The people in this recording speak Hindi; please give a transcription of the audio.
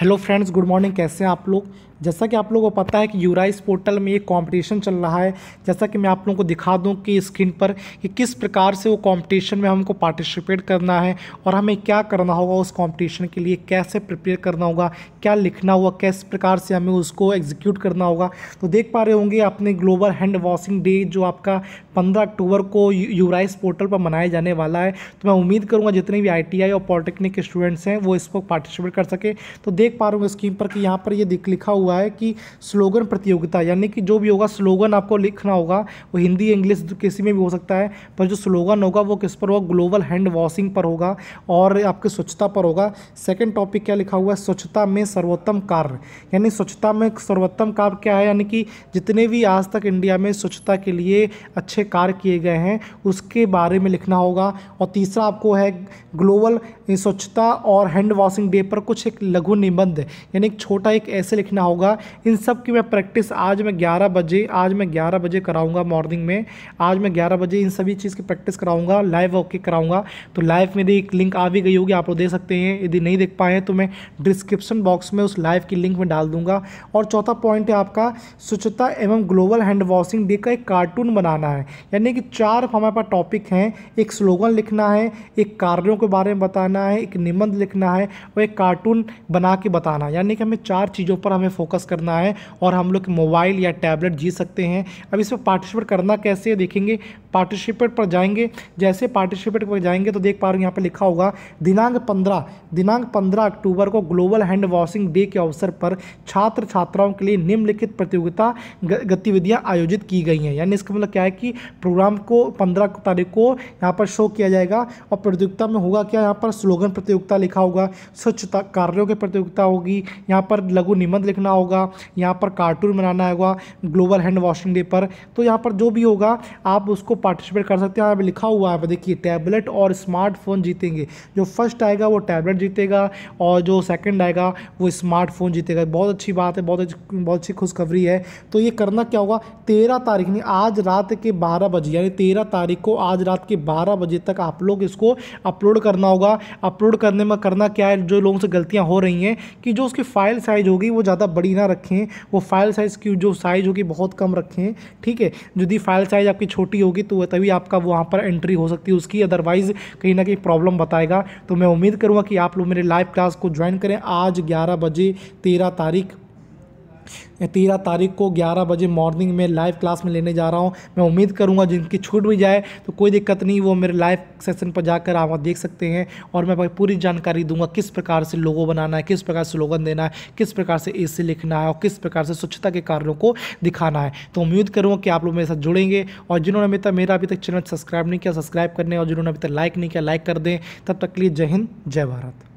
हेलो फ्रेंड्स गुड मॉर्निंग कैसे हैं आप लोग जैसा कि आप लोगों को पता है कि यूराइस पोर्टल में एक कंपटीशन चल रहा है जैसा कि मैं आप लोगों को दिखा दूं कि स्क्रीन पर कि किस प्रकार से वो कंपटीशन में हमको पार्टिसिपेट करना है और हमें क्या करना होगा उस कंपटीशन के लिए कैसे प्रिपेयर करना होगा क्या लिखना होगा किस प्रकार से हमें उसको एग्जीक्यूट करना होगा तो देख पा रहे होंगे अपने ग्लोबल हैंड वॉशिंग डे जो आपका पंद्रह अक्टूबर को यूराइस पोर्टल पर मनाया जाने वाला है तो मैं उम्मीद करूँगा जितने भी आई और पॉलिटेक्निक के स्टूडेंट्स हैं वो इसको पार्टिसिपेट कर सके तो देख पा रहे होंगे स्क्रीन पर कि यहाँ पर ये दिख लिखा हुआ हुआ है कि स्लोगन प्रतियोगिता यानी कि जो भी होगा स्लोगन आपको लिखना होगा वो हिंदी इंग्लिश किसी में भी हो सकता है पर जो स्लोगन होगा वो किस पर होगा ग्लोबल हैंड वॉशिंग पर होगा और आपकी स्वच्छता पर होगा सेकेंड टॉपिक क्या लिखा हुआ है स्वच्छता में सर्वोत्तम कार्य यानी स्वच्छता में सर्वोत्तम कार्य क्या है यानी कि जितने भी आज तक इंडिया में स्वच्छता के लिए अच्छे कार्य किए गए हैं उसके बारे में लिखना होगा और तीसरा आपको है ग्लोबल स्वच्छता और हैंड वॉशिंग डे पर कुछ एक लघु निबंध यानी एक छोटा एक ऐसे लिखना होगा होगा इन सब की मैं प्रैक्टिस आज मैं ग्यारह बजे आज मैं ग्यारह बजे कराऊंगा मॉर्निंग में आज मैं ग्यारह बजे इन सभी चीज़ की प्रैक्टिस कराऊंगा लाइव ओके कराऊंगा तो लाइव मेरी एक लिंक आ भी गई होगी आप लोग देख सकते हैं यदि नहीं देख पाए तो मैं डिस्क्रिप्शन बॉक्स में उस लाइव की लिंक में डाल दूंगा और चौथा पॉइंट है आपका स्वच्छता एवं ग्लोबल हैंड वॉशिंग डे का एक कार्टून बनाना है यानी कि चार हमारे पास टॉपिक हैं एक स्लोगन लिखना है एक कार्यों के बारे में बताना है एक निबंध लिखना है और एक कार्टून बना के बताना यानी कि हमें चार चीज़ों पर हमें फोकस करना है और हम लोग मोबाइल या टैबलेट जीत सकते हैं अब इसमें पार्टिसिपेट करना कैसे देखेंगे पार्टिसिपेट पर जाएंगे जैसे पार्टिसिपेट पर जाएंगे तो देख पा रहे हो यहाँ पर लिखा होगा दिनांक पंद्रह दिनांक पंद्रह अक्टूबर को ग्लोबल हैंड वॉशिंग डे के अवसर पर छात्र छात्राओं के लिए निम्नलिखित प्रतियोगिता गतिविधियाँ आयोजित की गई हैं यानी इसका मतलब क्या है कि प्रोग्राम को पंद्रह तारीख को यहाँ पर शो किया जाएगा और प्रतियोगिता में होगा क्या यहाँ पर स्लोगन प्रतियोगिता लिखा होगा स्वच्छता कार्यों की प्रतियोगिता होगी यहाँ पर लघु निबंध लिखना होगा यहाँ पर कार्टून बनाना होगा ग्लोबल हैंड वॉशिंग डे पर तो यहाँ पर जो भी होगा आप उसको पार्टिसिपेट कर सकते हैं यहाँ पर लिखा हुआ है देखिए टैबलेट और स्मार्टफोन जीतेंगे जो फर्स्ट आएगा वो टैबलेट जीतेगा और जो सेकेंड आएगा वो स्मार्टफोन जीतेगा बहुत अच्छी बात है बहुत अच्छी बहुत अच्छी खुशखबरी है तो ये करना क्या होगा तेरह तारीख यानी आज रात के बारह बजे यानी तेरह तारीख को आज रात के बारह बजे तक आप लोग इसको अपलोड करना होगा अपलोड करने में करना क्या है जो लोगों से गलतियां हो रही हैं कि जो उसकी फाइल साइज होगी वो ज़्यादा बड़ी बड़ी ना रखें वो फाइल साइज़ की जो साइज़ होगी बहुत कम रखें ठीक है यदि फाइल साइज़ आपकी छोटी होगी तो तभी आपका वहाँ पर एंट्री हो सकती है उसकी अदरवाइज़ कहीं ना कहीं प्रॉब्लम बताएगा तो मैं उम्मीद करूँगा कि आप लोग मेरे लाइव क्लास को ज्वाइन करें आज ग्यारह बजे तेरह तारीख तेरह तारीख को ग्यारह बजे मॉर्निंग में लाइव क्लास में लेने जा रहा हूँ मैं उम्मीद करूँगा जिनकी छूट भी जाए तो कोई दिक्कत नहीं वो मेरे लाइव सेशन पर जाकर आप देख सकते हैं और मैं पूरी जानकारी दूंगा किस प्रकार से लोगो बनाना है किस प्रकार से स्लोगन देना है किस प्रकार से ए लिखना है और किस प्रकार से स्वच्छता के कार्यों को दिखाना है तो उम्मीद करूँगा कि आप लोग मेरे साथ जुड़ेंगे और जिन्होंने अभी तक मेरा अभी तक चैनल सब्सक्राइब नहीं किया सब्सक्राइब करने और जिन्होंने अभी तक लाइक नहीं किया लाइक कर दें तब तक के लिए जय हिंद जय भारत